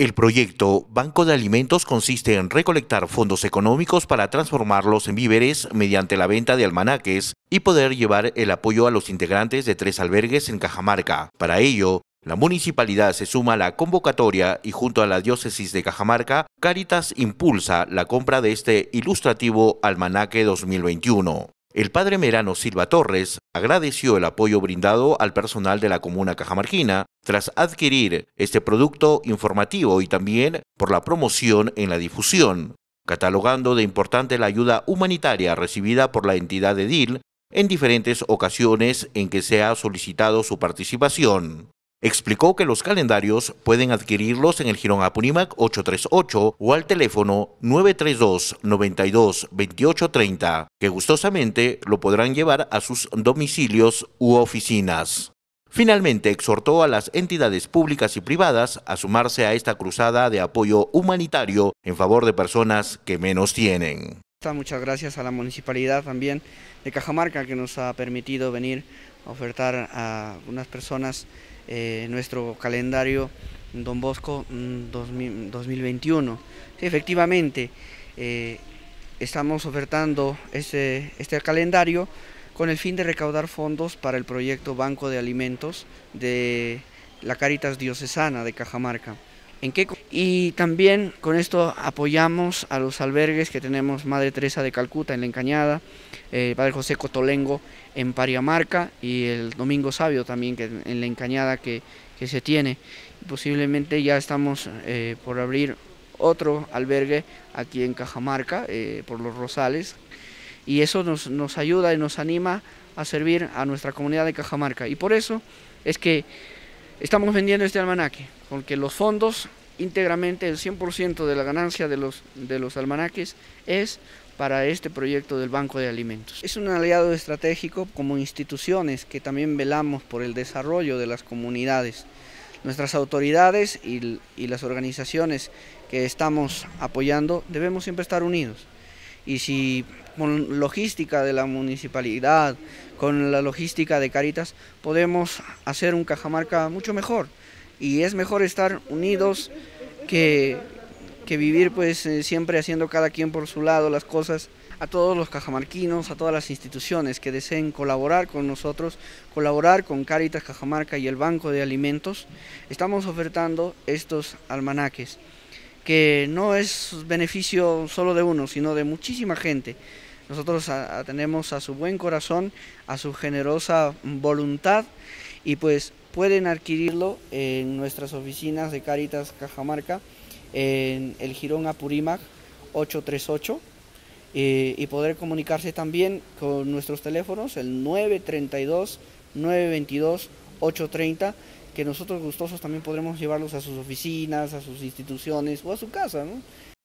El proyecto Banco de Alimentos consiste en recolectar fondos económicos para transformarlos en víveres mediante la venta de almanaques y poder llevar el apoyo a los integrantes de tres albergues en Cajamarca. Para ello, la municipalidad se suma a la convocatoria y junto a la diócesis de Cajamarca, Caritas impulsa la compra de este ilustrativo almanaque 2021. El padre Merano Silva Torres agradeció el apoyo brindado al personal de la comuna cajamarquina tras adquirir este producto informativo y también por la promoción en la difusión, catalogando de importante la ayuda humanitaria recibida por la entidad de DIL en diferentes ocasiones en que se ha solicitado su participación. Explicó que los calendarios pueden adquirirlos en el Girón Apunimac 838 o al teléfono 932 92 28 que gustosamente lo podrán llevar a sus domicilios u oficinas. Finalmente, exhortó a las entidades públicas y privadas a sumarse a esta cruzada de apoyo humanitario en favor de personas que menos tienen. Muchas gracias a la municipalidad también de Cajamarca que nos ha permitido venir ofertar a unas personas eh, nuestro calendario Don Bosco 2021. Mm, efectivamente, eh, estamos ofertando este, este calendario con el fin de recaudar fondos para el proyecto Banco de Alimentos de la Caritas Diocesana de Cajamarca. Y también con esto apoyamos a los albergues que tenemos Madre Teresa de Calcuta en La Encañada, eh, Padre José Cotolengo en Pariamarca y el Domingo Sabio también que en La Encañada que, que se tiene. Posiblemente ya estamos eh, por abrir otro albergue aquí en Cajamarca, eh, por los Rosales, y eso nos, nos ayuda y nos anima a servir a nuestra comunidad de Cajamarca. Y por eso es que Estamos vendiendo este almanaque porque los fondos íntegramente el 100% de la ganancia de los, de los almanaques es para este proyecto del Banco de Alimentos. Es un aliado estratégico como instituciones que también velamos por el desarrollo de las comunidades. Nuestras autoridades y, y las organizaciones que estamos apoyando debemos siempre estar unidos. Y si con logística de la municipalidad, con la logística de Caritas, podemos hacer un Cajamarca mucho mejor. Y es mejor estar unidos que, vivir pues eh, siempre haciendo cada quien por su lado las cosas. A todos los cajamarquinos, a todas las instituciones que deseen colaborar con nosotros, colaborar con Caritas Cajamarca y el Banco de Alimentos, estamos ofertando estos almanaques que no es beneficio solo de uno, sino de muchísima gente. Nosotros tenemos a su buen corazón, a su generosa voluntad y pues pueden adquirirlo en nuestras oficinas de Caritas Cajamarca, en el Girón Apurímac 838 eh, y poder comunicarse también con nuestros teléfonos, el 932 922 830 que nosotros gustosos también podremos llevarlos a sus oficinas, a sus instituciones o a su casa, ¿no?